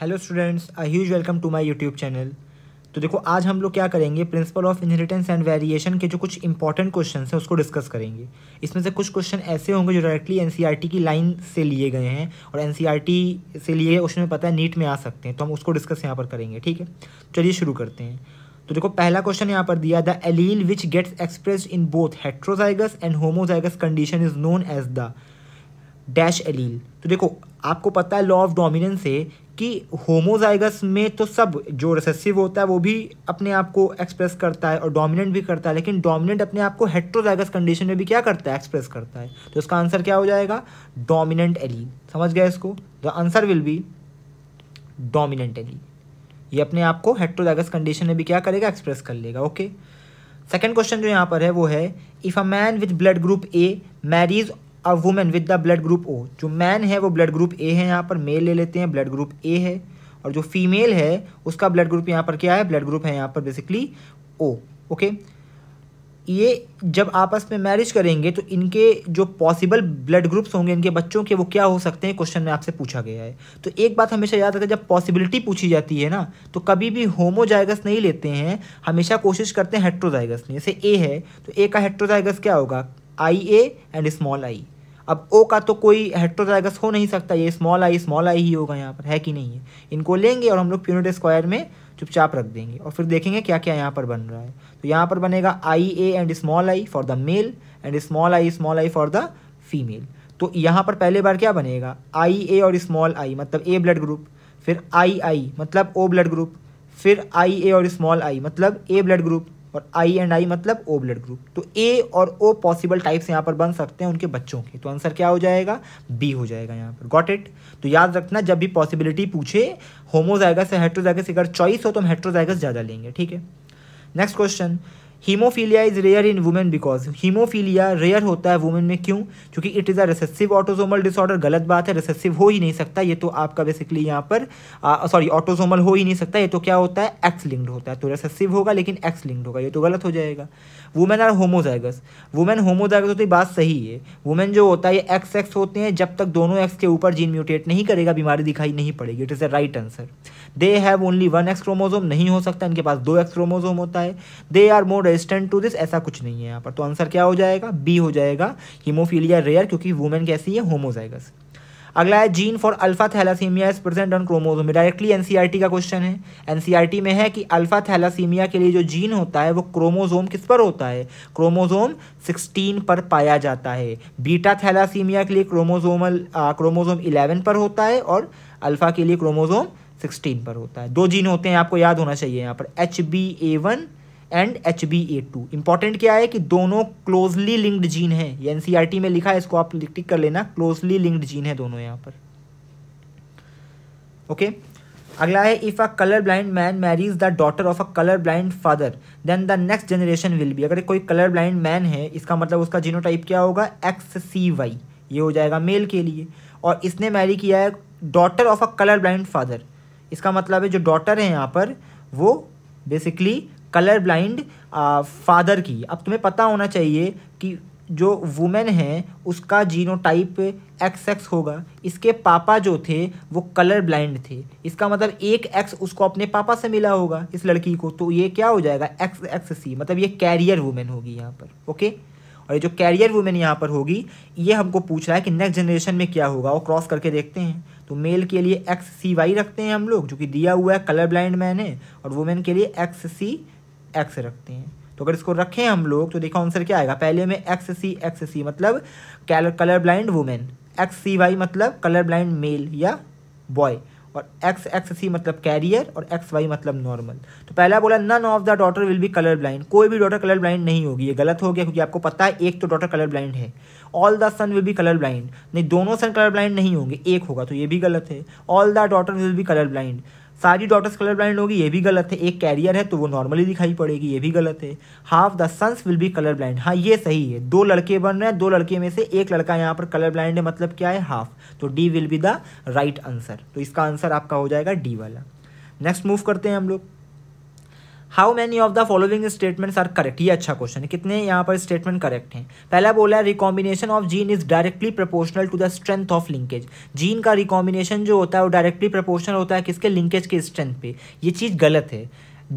Hello students I huge welcome to my YouTube channel तो देखो आज हम लोग क्या करेंगे principle of inheritance and variation के जो कुछ इंपॉर्टेंट क्वेश्चन हैं उसको डिस्कस करेंगे इसमें से कुछ क्वेश्चन ऐसे होंगे जो डायरेक्टली एनसीईआरटी e की लाइन से लिए गए हैं और एन e से लिए क्वेश्चन में पता है नीट में आ सकते हैं तो हम उसको डिस्कस यहाँ पर करेंगे ठीक है चलिए शुरू करते हैं तो देखो पहला क्वेश्चन यहाँ पर दिया the allele which gets express in both heterozygous and homozygous condition is known as the dash allele तो देखो आपको पता है लॉ ऑफ डोमिनेंस से कि होमोजाइगस में तो सब जो रिसेसिव होता है वो भी अपने आप को एक्सप्रेस करता है और डोमिनेंट भी करता है लेकिन डोमिनेंट अपने आप को हेट्रोजाइगस कंडीशन में भी क्या करता है एक्सप्रेस करता है तो इसका आंसर क्या हो जाएगा डोमिनेंट एलील समझ गया इसको the answer will be dominant allele ये अपने आप को हेट्रोजाइगस कंडीशन में भी क्या करेगा एक्सप्रेस कर लेगा ओके सेकेंड क्वेश्चन जो यहाँ पर है वो है if a man with blood group A marries a women with the blood group O जो मैन है वो ब्लड ग्रुप ए है यहाँ पर मेल ले लेते हैं ब्लड ग्रुप ए है और जो फीमेल है उसका ब्लड ग्रुप यहाँ पर क्या है ब्लड ग्रुप है यहाँ पर बेसिकली ओ ओके ये जब आपस में मैरिज करेंगे तो इनके जो पॉसिबल ब्लड ग्रुप्स होंगे इनके बच्चों के वो क्या हो सकते हैं क्वेश्चन में आपसे पूछा गया है तो एक बात हमेशा याद रखें जब पॉसिबिलिटी पूछी जाती है ना तो कभी भी होमोजाइगस नहीं लेते हैं हमेशा कोशिश करते हैं हेट्रोजाइगस में जैसे ए है तो ए का हेट्रोजाइगस क्या होगा आई ए एंड स्मॉल आई अब ओ का तो कोई हेट्रोजाइगस हो नहीं सकता ये स्मॉल आई स्मॉल आई ही होगा यहाँ पर है कि नहीं है इनको लेंगे और हम लोग प्यूनिट स्क्वायर में चुपचाप रख देंगे और फिर देखेंगे क्या क्या यहाँ पर बन रहा है तो यहाँ पर बनेगा I A and small I for the male and small I small I for the female तो यहाँ पर पहले बार क्या बनेगा आई ए और स्मॉल आई मतलब ए ब्लड ग्रुप फिर आई आई मतलब ओ ब्लड ग्रुप फिर आई ए और स्मॉल आई मतलब ए ब्लड ग्रुप और आई एंड आई मतलब ओ ब्लड ग्रुप तो ए और ओ पॉसिबल टाइप्स यहाँ पर बन सकते हैं उनके बच्चों के तो आंसर क्या हो जाएगा बी हो जाएगा यहाँ पर गॉट इट तो याद रखना जब भी पॉसिबिलिटी पूछे होमोजाइगस या हेट्रोजाइगस अगर चॉइस हो तो हम हेट्रोजाइगस ज़्यादा लेंगे ठीक है next question haemophilia is rare in women because haemophilia rare होता है वुमेन में क्यों क्योंकि it is a recessive autosomal disorder गलत बात है रिसेसिव हो ही नहीं सकता ये तो आपका बेसिकली यहाँ पर सॉरी ऑटोजोमल हो ही नहीं सकता ये तो क्या होता है एक्स लिंक्ड होता है तो रिसेसिव होगा लेकिन एक्स लिंक्ड होगा ये तो गलत हो जाएगा women are homozygous women homozygous होती बात सही है वुमेन जो होता है ये एक्स एक्स होते हैं जब तक दोनों एक्स के ऊपर जीन म्यूटेट नहीं करेगा बीमारी दिखाई नहीं पड़ेगी it is a right answer they have only one X chromosome नहीं हो सकता इनके पास दो एक्स क्रोमोजोम होता है they are more resistant to this ऐसा कुछ नहीं है यहाँ पर तो आंसर क्या हो जाएगा बी हो जाएगा हीमोफीलिया रेयर क्योंकि वुमेन कैसी है होमोजाइगस अगला है gene for alpha thalassaemia is present on chromosome directly NCERT का क्वेश्चन है एनसीईआरटी e में है कि अल्फा थैलासीमिया के लिए जो जीन होता है वो क्रोमोजोम किस पर होता है क्रोमोजोम 16 पर पाया जाता है बीटा थैलासीमिया के लिए क्रोमोजोमल क्रोमोजोम 11 पर होता है और अल्फा के लिए क्रोमोजोम 16 पर होता है दो जीन होते हैं आपको याद होना चाहिए यहाँ पर H B and H B A two important क्या है कि दोनों क्लोजली लिंक्ड जीन है ये एनसीईआरटी e में लिखा है इसको आप टिक कर लेना क्लोजली लिंक्ड जीन है दोनों यहाँ पर ओके okay? अगला है if a colour blind man marries the daughter of a colour blind father then the next generation will be अगर कोई कलर ब्लाइंड मैन है इसका मतलब उसका टाइप क्या होगा एक्स सी वाई ये हो जाएगा मेल के लिए और इसने मैरी किया है daughter of a colour blind father इसका मतलब है जो डॉटर है यहाँ पर वो बेसिकली कलर ब्लाइंड फादर की अब तुम्हें पता होना चाहिए कि जो वुमेन है उसका जीनोटाइप एक्स एक्स होगा इसके पापा जो थे वो कलर ब्लाइंड थे इसका मतलब एक एक्स उसको अपने पापा से मिला होगा इस लड़की को तो ये क्या हो जाएगा एक्स एक्स सी मतलब ये कैरियर वुमेन होगी यहाँ पर ओके और ये जो कैरियर वुमेन यहाँ पर होगी ये हमको पूछ रहा है कि नेक्स्ट जनरेशन में क्या होगा वो क्रॉस करके देखते हैं तो मेल के लिए एक्स सी वाई रखते हैं हम लोग जो कि दिया हुआ है कलर ब्लाइंड मैन है और वुमेन के लिए एक्स सी एक्स रखते हैं तो अगर इसको रखें हम लोग तो देखो आंसर क्या आएगा पहले में एक्स सी एक्स सी मतलब colour blind women X C Y मतलब कलर ब्लाइंड मेल या बॉय और एक्स एक्स सी मतलब कैरियर और एक्स वाई मतलब नॉर्मल तो पहला बोला none of the daughter will be colour blind कोई भी डॉटर कलर ब्लाइंड नहीं होगी ये गलत हो गया क्योंकि आपको पता है एक तो डॉटर कलर ब्लाइंड है all the son will be colour blind नहीं दोनों सन कलर ब्लाइंड नहीं होंगे एक होगा तो ये भी गलत है all the daughter will be colour blind सारी डॉटर्स कलर ब्लाइंड होगी ये भी गलत है एक कैरियर है तो वो नॉर्मली दिखाई पड़ेगी ये भी गलत है half the sons will be colour blind हाँ ये सही है दो लड़के बन रहे हैं दो लड़के में से एक लड़का यहाँ पर कलर ब्लाइंड है मतलब क्या है हाफ तो D will be the right answer तो इसका आंसर आपका हो जाएगा डी वाला नेक्स्ट मूव करते हैं हम लोग how many of the following statements are correct ये अच्छा क्वेश्चन है कितने यहाँ पर स्टेटमेंट करेक्ट हैं पहला बोला है recombination of gene is directly proportional to the strength of linkage gene का रिकॉम्बिनेशन जो होता है वो डायरेक्टली प्रपोर्शनल होता है किसके लिंकेज के स्ट्रेंथ पे ये चीज़ गलत है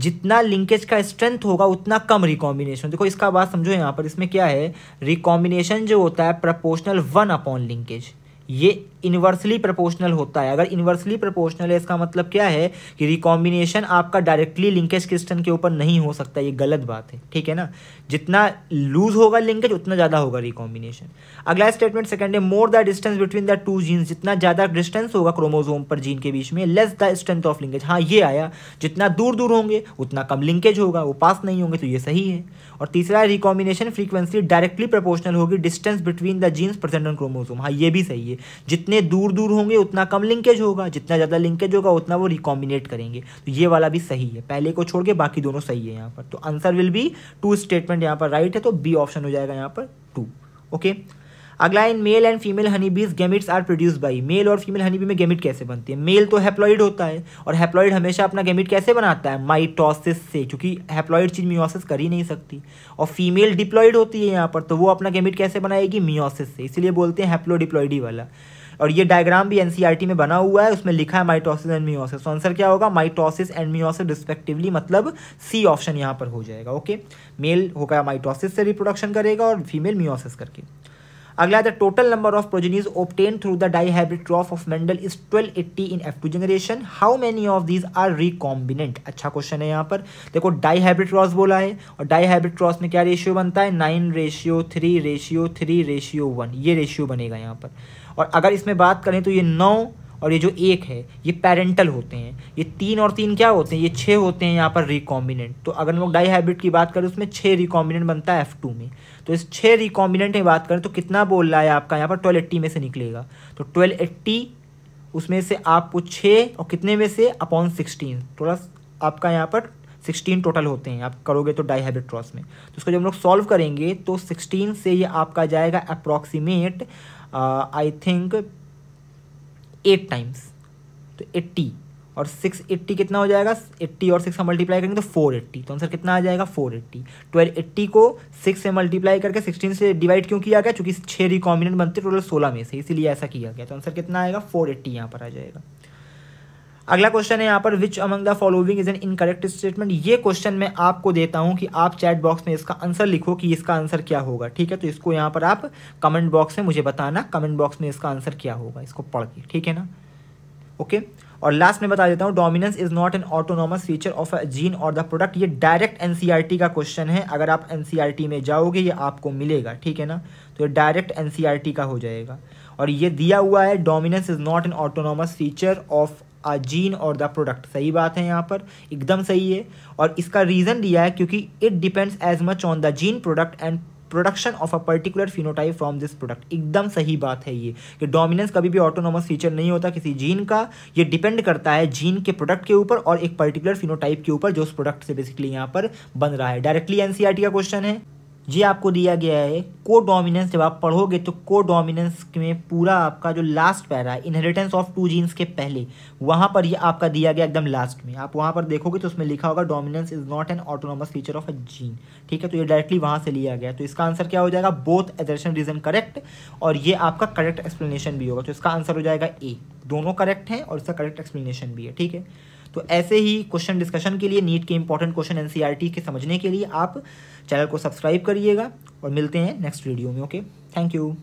जितना लिंकेज का स्ट्रेंथ होगा उतना कम रिकॉम्बिनेशन देखो इसका बात समझो यहाँ पर इसमें क्या है रिकॉम्बिनेशन जो होता है प्रपोर्शनल वन अपॉन लिंकेज ये इन्वर्सली प्रोपोर्शनल होता है अगर इन्वर्सली प्रोपोर्शनल है इसका मतलब क्या है कि रिकॉम्बिनेशन आपका डायरेक्टली लिंकेज क्रिस्टन के ऊपर नहीं हो सकता ये गलत बात है ठीक है ना जितना लूज होगा लिंकेज उतना ज़्यादा होगा रिकॉम्बिनेशन अगला स्टेटमेंट सेकंड है more the distance between the two genes जितना ज़्यादा डिस्टेंस होगा क्रोमोजोम पर जीन के बीच में less the strength of linkage हाँ ये आया जितना दूर दूर होंगे उतना कम लिंकेज होगा वो पास नहीं होंगे तो ये सही है और तीसरा रिकॉम्बिनेशन फ्रीक्वेंसी डायरेक्टली प्रोपोर्शनल होगी distance between the genes present on chromosome हाँ ये भी सही है जितने दूर दूर होंगे उतना कम लिंकेज होगा जितना ज़्यादा लिंकेज होगा उतना वो रिकॉम्बिनेट करेंगे तो ये वाला भी सही है पहले को छोड़ के बाकी दोनों सही है यहाँ पर तो answer will be two statement यहाँ पर राइट है तो बी ऑप्शन हो जाएगा यहाँ पर टू ओके अगला in male and female honeybees gametes are produce by male और फीमेल हनीबी में गेमिट कैसे बनती है मेल तो हैप्लॉइड होता है और हैप्लॉइड हमेशा अपना गेमिट कैसे बनाता है माइटोसिस से क्योंकि हैप्लॉइड चीज़ मियोसिस कर ही नहीं सकती और फीमेल डिप्लॉइड होती है यहाँ पर तो वो अपना गेमिट कैसे बनाएगी मियोसिस से इसलिए बोलते हैं डिप्लॉइडी वाला और ये डायग्राम भी एनसीईआरटी e में बना हुआ है उसमें लिखा है माइटोसिस एंड मियोसिस तो आंसर क्या होगा माइटोसिस एंड मियोसिस रिस्पेक्टिवली मतलब सी ऑप्शन यहाँ पर हो जाएगा ओके मेल होगा माइटोसिस से रिप्रोडक्शन करेगा और फीमेल मियोसिस करके अगला the total number of the die through the of trough of Mendel is 1280 F two generation how many of these are recombinant अच्छा क्वेश्चन है यहाँ पर देखो डाईहाइब्रिड क्रॉस बोला है और डाईहाइब्रिड क्रॉस में क्या रेशियो बनता है nine ratio three ratio three ratio one ये रेशियो बनेगा यहाँ पर और अगर इसमें बात करें तो ये नौ और ये जो एक है ये पेरेंटल होते हैं ये तीन और तीन क्या होते हैं ये छः होते हैं यहाँ पर रिकॉम्बिनेंट तो अगर हम लोग डाई हाइब्रिड की बात करें उसमें छः रिकॉम्बिनेंट बनता है एफ टू में तो इस छः रिकॉम्बिनेंट की बात करें तो कितना बोल रहा है आपका यहाँ पर ट्वेल्व एट्टी में से निकलेगा तो ट्वेल्व एट्टी उसमें से आपको छः और कितने में से अपॉन सिक्सटीन थोड़ा आपका यहाँ पर सिक्सटीन टोटल होते हैं आप करोगे तो डाई हाइब्रिड क्रॉस में तो उसको जब हम लोग सॉल्व करेंगे तो सिक्सटीन से ये आपका जाएगा approximate I think eight times तो एट्टी और सिक्स एट्टी कितना हो जाएगा एट्टी और सिक्स का मल्टीप्लाई करेंगे तो फोर एट्टी तो आंसर कितना आ जाएगा फोर एट्टी ट्वेल्व एट्टी को सिक्स से मल्टीप्लाई करके सिक्सटीन से डिवाइड क्यों किया गया चूंकि छः रिकॉम्बिनेंट बनते टोटल सोलह में से इसीलिए ऐसा किया गया तो आंसर कितना आएगा फोर एट्टी यहाँ पर आ जाएगा अगला क्वेश्चन है यहाँ पर which among the following is an incorrect statement ये क्वेश्चन मैं आपको देता हूँ कि आप चैट बॉक्स में इसका आंसर लिखो कि इसका आंसर क्या होगा ठीक है तो इसको यहाँ पर आप कमेंट बॉक्स में मुझे बताना कमेंट बॉक्स में इसका आंसर क्या होगा इसको पढ़ के ठीक है ना ओके और लास्ट में बता देता हूँ dominance is not an autonomous feature of a gene और द प्रोडक्ट ये डायरेक्ट एन e का क्वेश्चन है अगर आप एन e में जाओगे ये आपको मिलेगा ठीक है ना तो ये डायरेक्ट एन e का हो जाएगा और ये दिया हुआ है dominance is not an autonomous feature of gene और द प्रोडक्ट सही बात है यहाँ पर एकदम सही है और इसका रीज़न दिया है क्योंकि it depends as much on the gene product and production of a particular phenotype from this product एकदम सही बात है ये कि डोमिनेंस कभी भी ऑटोनोमस फीचर नहीं होता किसी जीन का ये डिपेंड करता है जीन के प्रोडक्ट के ऊपर और एक पर्टिकुलर फिनोटाइप के ऊपर जो उस प्रोडक्ट से बेसिकली यहाँ पर बन रहा है डायरेक्टली एनसीआरटी का क्वेश्चन है ये आपको दिया गया है को डोमिनेंस जब आप पढ़ोगे तो को डोमिनेंस में पूरा आपका जो लास्ट पैरा है इनहेरिटेंस ऑफ टू जीन्स के पहले वहाँ पर ये आपका दिया गया एकदम लास्ट में आप वहाँ पर देखोगे तो उसमें लिखा होगा dominance is not an autonomous feature of a gene ठीक है तो ये डायरेक्टली वहाँ से लिया गया तो इसका आंसर क्या हो जाएगा बोथ एजर्शन रीजन करेक्ट और ये आपका करेक्ट एक्सप्लेनेशन भी होगा तो इसका आंसर हो जाएगा ए दोनों करेक्ट हैं और इसका करेक्ट एक्सप्लेनेशन भी है ठीक है तो ऐसे ही क्वेश्चन डिस्कशन के लिए नीट के इंपॉर्टेंट क्वेश्चन एनसीईआरटी के समझने के लिए आप चैनल को सब्सक्राइब करिएगा और मिलते हैं नेक्स्ट वीडियो में ओके थैंक यू